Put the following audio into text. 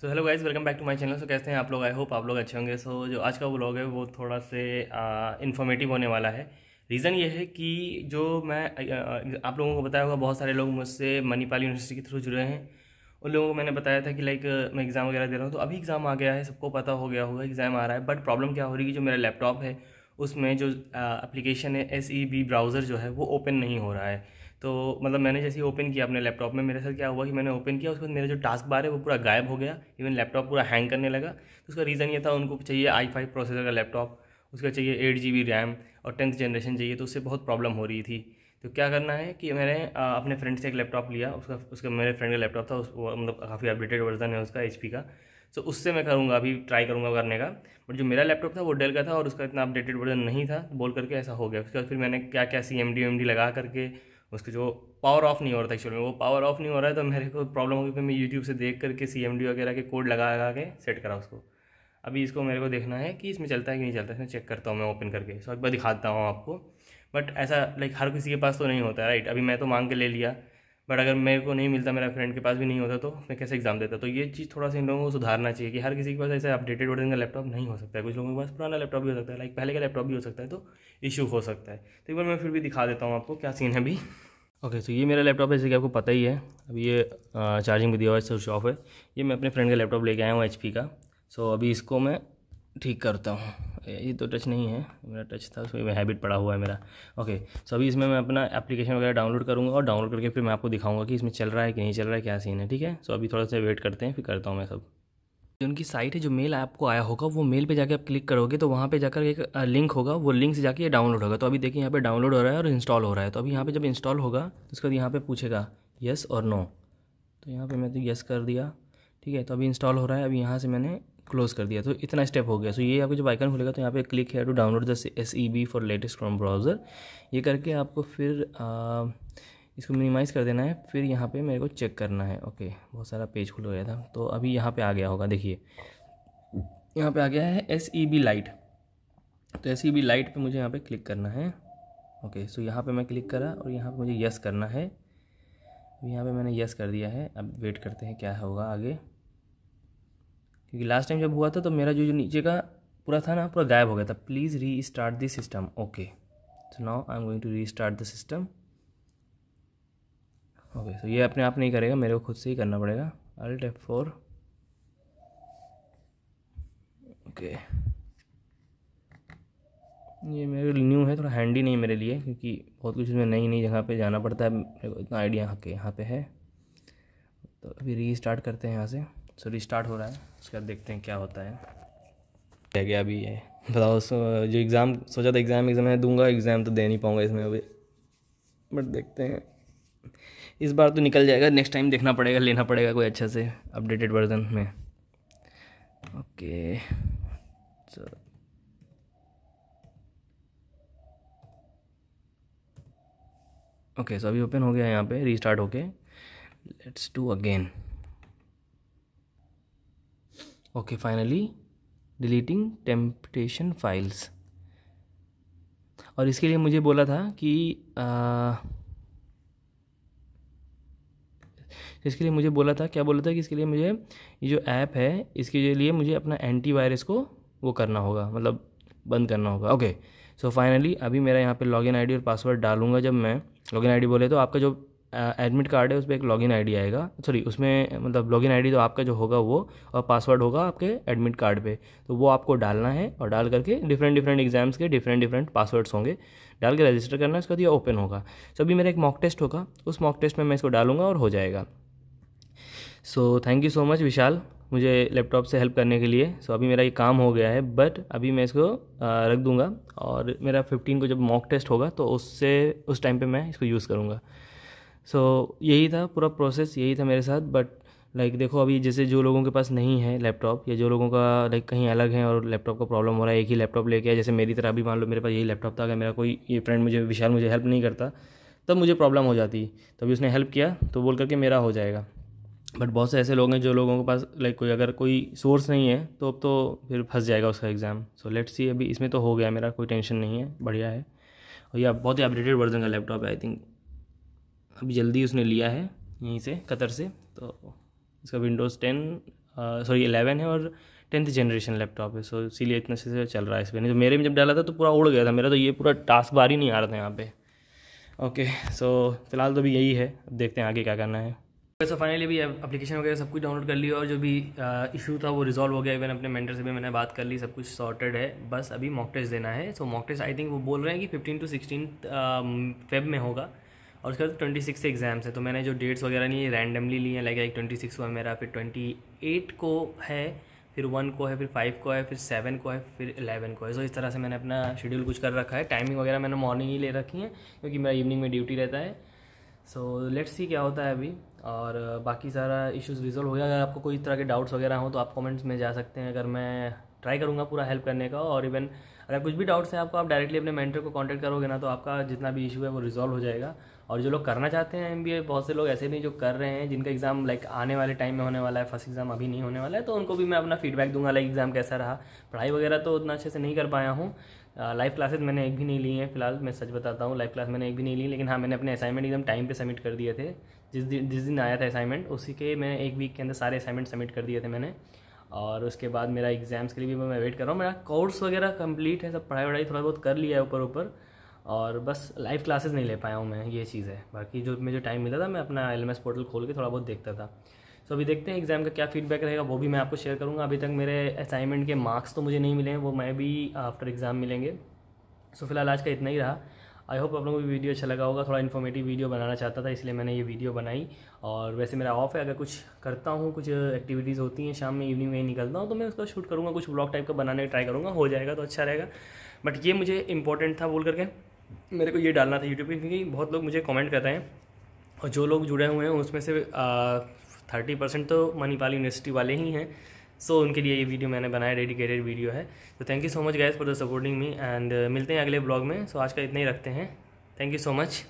so hello guys welcome back to my channel so कैसे हैं आप लोग आई होप आप लोग अच्छे होंगे सो so, जो आज का ब्लॉग है वो थोड़ा से इन्फॉर्मेटिव होने वाला है रीज़न ये है कि जो मैं आप लोगों को बताया होगा बहुत सारे लोग मुझसे मणिपाल यूनिवर्सिटी के थ्रू जुड़े हैं उन लोगों को मैंने बताया था कि लाइक मैं एग्ज़ाम वगैरह दे रहा हूँ तो अभी एग्ज़ाम आ गया है सबको पता हो गया होगा एग्ज़ाम आ रहा है बट प्रॉब्लम क्या हो रही है कि जो मेरा लैपटॉप है उसमें जो एप्लीकेशन है एस ई बी ब्राउज़र जो है वो ओपन नहीं हो रहा है तो मतलब मैंने जैसे ही ओपन किया अपने लैपटॉप में मेरे साथ क्या हुआ कि मैंने ओपन किया उसके बाद मेरा जो टास्क बार है वो पूरा गायब हो गया इवन लैपटॉप पूरा हैंग करने लगा तो उसका रीज़न ये था उनको चाहिए आई फाइव प्रोसेसर का लैपटॉप उसका चाहिए एट जी बी रैम और टेंथ जनरेशन चाहिए तो उससे बहुत प्रॉब्लम हो रही थी तो क्या करना है कि मैंने अपने फ्रेंड से एक लैपटॉप लिया उसका उसका मेरे फ्रेंड का लैपटॉप था उस मतलब काफ़ी अपडेटेड वर्जन है उसका एच का सो उससे मैं करूँगा अभी ट्राई करूँगा करने का बट जो मेरा लैपटॉप था वो डेल का था और उसका इतना अपडेटेड वर्जन नहीं था बोल करके ऐसा हो गया उसके बाद फिर मैंने क्या क्या C M D M D लगा करके उसके जो पावर ऑफ नहीं हो रहा था एक्चुअली में वो पावर ऑफ नहीं हो रहा है तो मेरे को प्रॉब्लम होगी फिर मैं यूट्यूब से देख करके सी एम डी वगैरह के कोड लगा लगा के सेट करा उसको अभी इसको मेरे को देखना है कि इसमें चलता है कि नहीं चलता इसमें चेक करता हूँ मैं ओपन करके सो एक बार दिखाता हूँ आपको बट ऐसा लाइक हर किसी के पास तो नहीं होता है राइट अभी मैं तो मांग के ले लिया बट अगर मेरे को नहीं मिलता मेरा फ्रेंड के पास भी नहीं होता तो मैं कैसे एग्जाम देता तो ये चीज़ थोड़ा सा इन लोगों को सुधारना चाहिए कि हर किसी के पास ऐसे अपडेटेड वर्जन का लैपटॉप नहीं हो सकता है कुछ लोगों के पास पुराना लैपटॉप भी हो सकता है लाइक पहले का लैपटॉप भी हो सकता है तो इशू हो सकता है तो एक बार मैं फिर भी दिखा देता हूँ आपको क्या सीन है अभी ओके सो ये मेरा लैपटॉप है जैसे कि आपको पता ही है अभी ये चार्जिंग भी दिया हुआ है स्विच ऑफ है ये मैं अपने फ्रेंड का लैपटॉप लेके आया हूँ एच का सो अभी इसको मैं ठीक करता हूँ ये तो टच नहीं है मेरा टच था उसमें हैबिट पड़ा हुआ है मेरा ओके सो अभी इसमें मैं अपना एप्लीकेशन वगैरह डाउनलोड करूँगा और डाउनलोड करके फिर मैं आपको दिखाऊंगा कि इसमें चल रहा है कि नहीं चल रहा है क्या सीन है ठीक है सो अभी थोड़ा सा वेट करते हैं फिर करता हूँ मैं सब जो उनकी साइट है जो मेल आपको आया होगा वो मेल पे जाके आप क्लिक करोगे तो वहाँ पे जाकर एक लिंक होगा वो लिंक से जाके ये डाउनलोड होगा तो अभी देखिए यहाँ पे डाउनलोड हो रहा है और इंस्टॉल हो रहा है तो अभी यहाँ पे जब इंस्टॉल होगा तो उसके बाद यहाँ पे पूछेगा यस और नो तो यहाँ पे मैं तो यस कर दिया ठीक है तो अभी इंस्टॉल हो रहा है अभी यहाँ से मैंने क्लोज कर दिया तो इतना स्टेप हो गया सो तो ये आपको जब आइकन खुलेगा तो यहाँ पे क्लिक है to download the S E B for latest Chrome browser ये करके आपको फिर आ, इसको मिनिमाइज़ कर देना है फिर यहाँ पे मेरे को चेक करना है ओके बहुत सारा पेज खुल गया था तो अभी यहाँ पे आ गया होगा देखिए यहाँ पे आ गया है एस ई बी लाइट तो एस ई बी लाइट पर मुझे यहाँ पर क्लिक करना है ओके सो यहाँ पर मैं क्लिक करा और यहाँ पर मुझे यस करना है यहाँ पर मैंने यस कर दिया है अब वेट करते हैं क्या होगा आगे क्योंकि लास्ट टाइम जब हुआ था तो मेरा जो जो नीचे का पूरा था ना पूरा गायब हो गया था please restart this system okay so now I am going to restart the system okay so ये अपने आप नहीं करेगा मेरे को खुद से ही करना पड़ेगा अल्ट एफ फोर ओके ये मेरे न्यू है थोड़ा हैंडी नहीं मेरे लिए क्योंकि बहुत कुछ इसमें नई नई जगह पे जाना पड़ता है मेरे को इतना आइडिया यहाँ के यहाँ पे है तो अभी रीस्टार्ट करते हैं यहाँ से सो रिस्टार्ट हो रहा है उसके बाद देखते हैं क्या होता है रह गया अभी ये बताओ जो एग्ज़ाम सोचा था एग्ज़ाम एग्ज़ाम मैं दूंगा एग्ज़ाम तो दे नहीं पाऊँगा इसमें अभी बट देखते हैं इस बार तो निकल जाएगा नेक्स्ट टाइम देखना पड़ेगा लेना पड़ेगा कोई अच्छा से अपडेटेड वर्जन में ओके चलो ओके सो अभी ओपन हो गया यहाँ पे रीस्टार्ट होके let's do again okay finally deleting temptation files और इसके लिए मुझे बोला था कि आ, इसके लिए मुझे बोला था क्या बोला था कि इसके लिए मुझे ये जो ऐप है इसके लिए मुझे अपना एंटीवायरस को वो करना होगा मतलब बंद करना होगा ओके सो फाइनली अभी मेरा यहाँ पे लॉगिन आईडी और पासवर्ड डालूंगा जब मैं लॉगिन आईडी बोले तो आपका जो एडमिट कार्ड है उस पर एक लॉगिन आईडी आएगा सॉरी उसमें मतलब लॉगिन आईडी तो आपका जो होगा वो और पासवर्ड होगा आपके एडमिट कार्ड पे तो वो आपको डालना है और डाल करके डिफरेंट डिफरेंट एग्जाम्स के डिफरेंट डिफरेंट पासवर्ड्स होंगे डाल के रजिस्टर करना है उसके बाद तो ये ओपन होगा सो अभी मेरा एक मॉक टेस्ट होगा उस मॉक टेस्ट में मैं इसको डालूंगा और हो जाएगा so thank you so much Vishal मुझे लैपटॉप से हेल्प करने के लिए सो so, अभी मेरा ये काम हो गया है बट अभी मैं इसको रख दूँगा और मेरा फिफ्टीन को जब मॉक टेस्ट होगा तो उससे उस टाइम पर मैं इसको यूज़ करूँगा सो so, यही था पूरा प्रोसेस यही था मेरे साथ बट लाइक like, देखो अभी जैसे जो लोगों के पास नहीं है लैपटॉप या जो लोगों का लाइक कहीं अलग है और लैपटॉप का प्रॉब्लम हो रहा है एक ही लैपटॉप लेके आया जैसे मेरी तरह अभी मान लो मेरे पास यही लैपटॉप था अगर मेरा कोई ये फ्रेंड मुझे विशाल मुझे हेल्प नहीं करता तब मुझे प्रॉब्लम हो जाती तो अभी उसने हेल्प किया तो बोल करके मेरा हो जाएगा बट बहुत से ऐसे लोग हैं जो लोगों के पास लाइक कोई अगर कोई सोर्स नहीं है तो अब तो फिर फंस जाएगा उसका एग्ज़ाम सो लेट्स सी अभी इसमें तो हो गया मेरा कोई टेंशन नहीं है बढ़िया है और यह बहुत ही अपडेटेड वर्जन का लैपटॉप है आई थिंक अभी जल्दी उसने लिया है यहीं से कतर से तो इसका विंडोज़ टेन सॉरी एलेवन है और टेंथ जनरेशन लैपटॉप है सो इसीलिए इतना से चल रहा है इस पर नहीं तो मेरे में जब डाला था तो पूरा उड़ गया था मेरा तो ये पूरा टास्क बार ही नहीं आ रहा था यहाँ पे ओके सो फिलहाल तो अभी यही है अब देखते हैं आगे क्या करना है वैसे फाइनली अभी एप्लीकेशन वगैरह सब कुछ डाउनलोड कर लिया और जो भी इशू था वो रिजॉल्व हो गया इवन अपने मेंटर से भी मैंने बात कर ली सब कुछ सॉर्टेड है बस अभी मॉक टेस्ट देना है so mock test I think वो बोल रहे हैं कि फिफ्टीन टू सिक्सटीन फेब में होगा और उसके बाद ट्वेंटी सिक्स एग्ज़ाम्स है तो मैंने जो डेट्स वगैरह नहीं रैंडमली ली हैं लाइक एक ट्वेंटी सिक्स हुआ मेरा फिर ट्वेंटी एट को है फिर वन को है फिर फाइव को है फिर सेवन को है फिर इलेवन को है सो so, इस तरह से मैंने अपना शेड्यूल कुछ कर रखा है टाइमिंग वगैरह मैंने मॉर्निंग ही ले रखी है क्योंकि मेरा इवनिंग में ड्यूटी रहता है सो लेट्स सी क्या होता है अभी और बाकी सारा इश्यूज़ रिजॉल्व हो गया अगर आपको कोई तरह के डाउट्स वगैरह हो तो आप कमेंट्स में जा सकते हैं अगर मैं ट्राई करूँगा पूरा हेल्प करने का और इवन अगर कुछ भी डाउट्स हैं आपको आप डायरेक्टली अपने मेंटर को कॉन्टैक्ट करोगे ना तो आपका जितना भी इशू है वो रिजॉल्व हो जाएगा और जो लोग करना चाहते हैं एम बहुत से लोग ऐसे भी जो कर रहे हैं जिनका एग्ज़ाम लाइक आने वाले टाइम में होने वाला है फर्स्ट एग्ज़ाम अभी नहीं होने वाला है तो उनको भी मैं अपना फीडबैक दूंगा लाइक एग्ज़ाम कैसा रहा पढ़ाई वगैरह तो उतना अच्छे से नहीं कर पाया हूँ लाइव क्लासेज मैंने एक भी नहीं ली हैं फिलहाल मैं सच बताता हूँ लाइव क्लास मैंने एक भी नहीं ली लेकिन हाँ मैंने अपने असाइनमेंट एकदम टाइम पर सबमिट कर दिए थे जिस दिन जिस दिन आया था असाइनमेंट उसी के मैंने एक वीक के अंदर सारे असाइनमेंट सबमिट कर दिए थे मैंने और उसके बाद मेरा एग्ज़ाम्स के लिए भी मैं वेट कर रहा हूँ मेरा कोर्स वगैरह कंप्लीट है सब पढ़ाई वढ़ाई थोड़ा बहुत कर लिया है ऊपर ऊपर और बस लाइव क्लासेस नहीं ले पाया हूँ मैं ये चीज़ है बाकी जो मुझे टाइम मिला था मैं अपना एल पोर्टल खोल के थोड़ा बहुत देखता था सो अभी देखते हैं एग्ज़ाम का क्या फीडबैक रहेगा वो भी मैं आपको शेयर करूँगा अभी तक मेरे असाइनमेंट के मार्क्स तो मुझे नहीं मिले हैं वो मैं भी आफ्टर एग्ज़ाम मिलेंगे सो फिलहाल आज का इतना ही रहा आई होप आप लोगों को वीडियो अच्छा लगा होगा थोड़ा इन्फॉर्मेटिव वीडियो बनाना चाहता था इसलिए मैंने ये वीडियो बनाई और वैसे मेरा ऑफ है अगर कुछ करता हूँ कुछ एक्टिविटीज़ होती हैं शाम में इवनिंग में निकलता हूँ तो मैं उसका शूट करूँगा कुछ ब्लॉग टाइप का बनाने का ट्राई करूँगा हो जाएगा तो अच्छा रहेगा बट ये मुझे इंपॉर्टेंट था बोल करके मेरे को ये डालना था यूट्यूब पर क्योंकि बहुत लोग मुझे कॉमेंट कर रहे हैं और जो लोग जुड़े हुए हैं उसमें से थर्टी परसेंट तो मणिपाल यूनिवर्सिटी वाले ही हैं सो so, उनके लिए ये वीडियो मैंने बनाया डेडिकेटेड वीडियो है तो thank you so much guys for the supporting me and मिलते हैं अगले ब्लॉग में सो so, आज का इतना ही रखते हैं थैंक यू सो मच